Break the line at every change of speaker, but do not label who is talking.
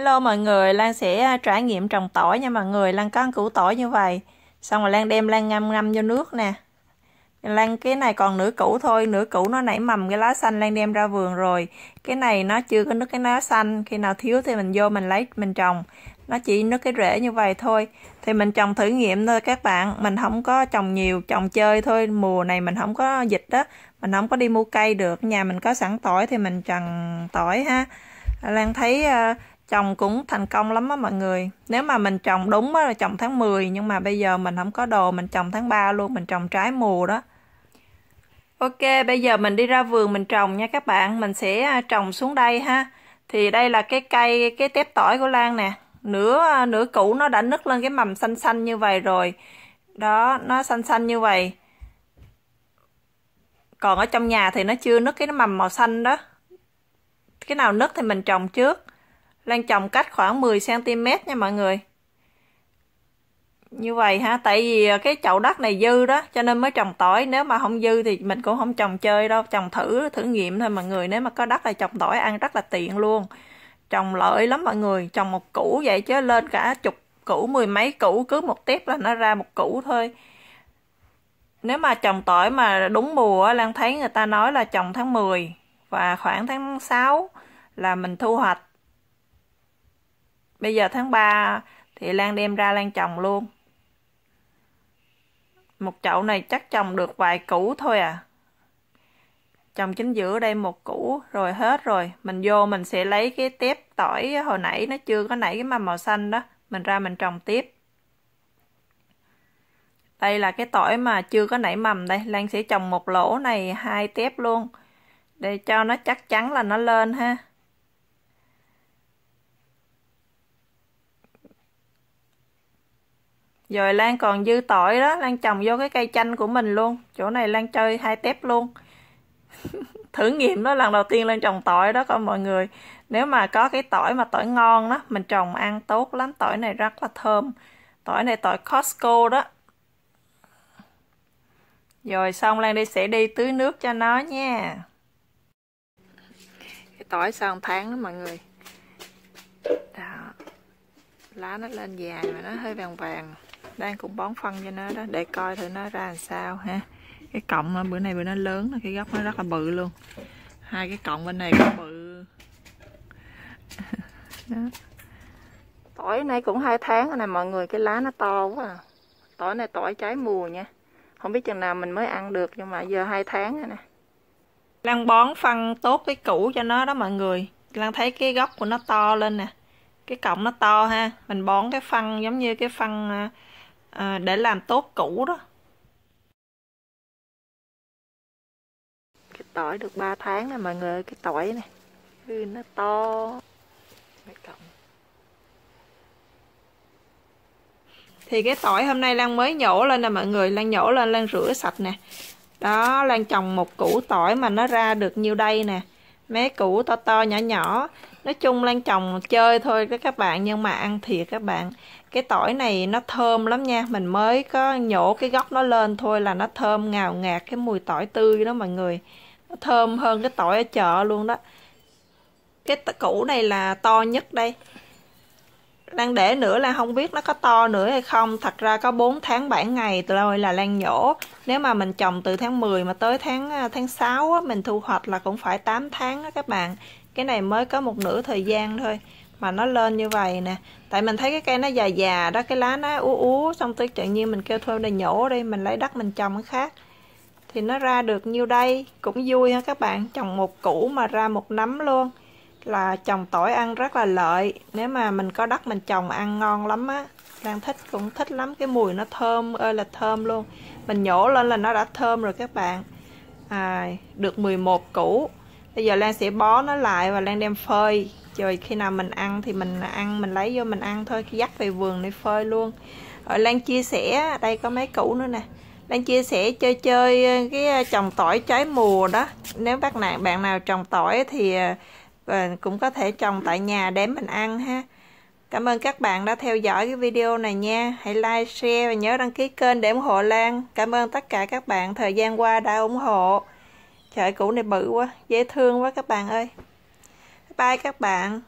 Hello mọi người, Lan sẽ à, trải nghiệm trồng tỏi nha mọi người. Lan có ăn củ tỏi như vậy. Xong rồi Lan đem Lan ngâm ngâm vô nước nè. Lan cái này còn nửa củ thôi, nửa củ nó nảy mầm cái lá xanh Lan đem ra vườn rồi. Cái này nó chưa có nước cái lá xanh, khi nào thiếu thì mình vô mình lấy mình trồng. Nó chỉ nước cái rễ như vậy thôi. Thì mình trồng thử nghiệm thôi các bạn, mình không có trồng nhiều, trồng chơi thôi. Mùa này mình không có dịch đó, mình không có đi mua cây được. Nhà mình có sẵn tỏi thì mình trồng tỏi ha. Lan thấy à, trồng cũng thành công lắm á mọi người nếu mà mình trồng đúng á là trồng tháng 10 nhưng mà bây giờ mình không có đồ mình trồng tháng 3 luôn mình trồng trái mùa đó ok bây giờ mình đi ra vườn mình trồng nha các bạn mình sẽ à, trồng xuống đây ha thì đây là cái cây cái tép tỏi của Lan nè nửa à, nửa cũ nó đã nứt lên cái mầm xanh xanh như vậy rồi đó nó xanh xanh như vậy còn ở trong nhà thì nó chưa nứt cái mầm màu xanh đó cái nào nứt thì mình trồng trước Lan trồng cách khoảng 10cm nha mọi người như vậy ha tại vì à, cái chậu đất này dư đó cho nên mới trồng tỏi nếu mà không dư thì mình cũng không trồng chơi đâu trồng thử thử nghiệm thôi mọi người nếu mà có đất là trồng tỏi ăn rất là tiện luôn trồng lợi lắm mọi người trồng một củ vậy chứ lên cả chục củ mười mấy củ cứ một tép là nó ra một củ thôi nếu mà trồng tỏi mà đúng mùa Lan thấy người ta nói là trồng tháng 10 và khoảng tháng 6 là mình thu hoạch bây giờ tháng 3 thì Lan đem ra Lan trồng luôn một chậu này chắc trồng được vài củ thôi à trồng chính giữa đây một củ rồi hết rồi mình vô mình sẽ lấy cái tép tỏi hồi nãy nó chưa có nảy cái mầm màu xanh đó mình ra mình trồng tiếp đây là cái tỏi mà chưa có nảy mầm đây Lan sẽ trồng một lỗ này hai tép luôn để cho nó chắc chắn là nó lên ha rồi Lan còn dư tỏi đó Lan trồng vô cái cây chanh của mình luôn chỗ này Lan chơi hai tép luôn thử nghiệm đó lần đầu tiên Lan trồng tỏi đó coi mọi người nếu mà có cái tỏi mà tỏi ngon đó mình trồng ăn tốt lắm tỏi này rất là thơm tỏi này tỏi Costco đó rồi xong Lan đi sẽ đi tưới nước cho nó nha cái tỏi xong tháng đó mọi người đó lá nó lên dài mà nó hơi vàng vàng đang cũng bón phân cho nó đó để coi thử nó ra làm sao ha cái cọng bữa nay bữa nó lớn cái gốc nó rất là bự luôn hai cái cọng bên này cũng bự đó. tỏi nay cũng hai tháng rồi nè mọi người cái lá nó to quá à. tỏi này tỏi trái mùa nha không biết chừng nào mình mới ăn được nhưng mà giờ hai tháng rồi nè Lan bón phân tốt cái củ cho nó đó mọi người Lan thấy cái gốc của nó to lên nè Cái cọng nó to ha Mình bón cái phân giống như cái phân à, à, để làm tốt củ đó cái tỏi được 3 tháng nè mọi người cái tỏi này Ui, nó to thì cái tỏi hôm nay Lan mới nhổ lên nè mọi người Lan nhổ lên Lan rửa sạch nè đó Lan trồng một củ tỏi mà nó ra được nhiêu đây nè mấy củ to to nhỏ nhỏ nói chung lan trồng chơi thôi các các bạn nhưng mà ăn thiệt các bạn cái tỏi này nó thơm lắm nha mình mới có nhổ cái gốc nó lên thôi là nó thơm ngào ngạt cái mùi tỏi tươi đó mọi người nó thơm hơn cái tỏi ở chợ luôn đó cái củ này là to nhất đây Lan để nữa là không biết nó có to nữa hay không Thật ra có 4 tháng 7 ngày rồi là Lan nhổ Nếu mà mình trồng từ tháng 10 mà tới tháng à, tháng 6 á, Mình thu hoạch là cũng phải 8 tháng đó các bạn cái này mới có một nửa thời gian thôi mà nó lên như vậy nè tại mình thấy cái cây nó già già đó cái lá nó ú ú xong tới tự nhiên mình kêu thôi đây nhổ đi mình lấy đất mình trồng cái khác thì nó ra được nhiêu đây cũng vui ha các bạn trồng một củ mà ra một nấm luôn là trồng tỏi ăn rất là lợi nếu mà mình có đất mình trồng ăn ngon lắm á đang thích cũng thích lắm cái mùi nó thơm ơi là thơm luôn mình nhổ lên là nó đã thơm rồi các bạn à, được 11 củ bây giờ Lan sẽ bó nó lại và Lan đem phơi rồi khi nào mình ăn thì mình ăn mình lấy vô mình ăn thôi khi dắt về vườn để phơi luôn rồi Lan chia sẻ đây có mấy củ nữa nè Lan chia sẻ chơi chơi ờ, cái ờ, trồng tỏi trái mùa đó nếu bác nào bạn nào trồng tỏi thì ờ, cũng có thể trồng tại nhà để mình ăn ha Cảm ơn các bạn đã theo dõi cái video này nha. Hãy like, share và nhớ đăng ký kênh để ủng hộ Lan. Cảm ơn tất cả các bạn thời gian qua đã ủng hộ trời cũ này bự quá dễ thương quá các bạn ơi bye các bạn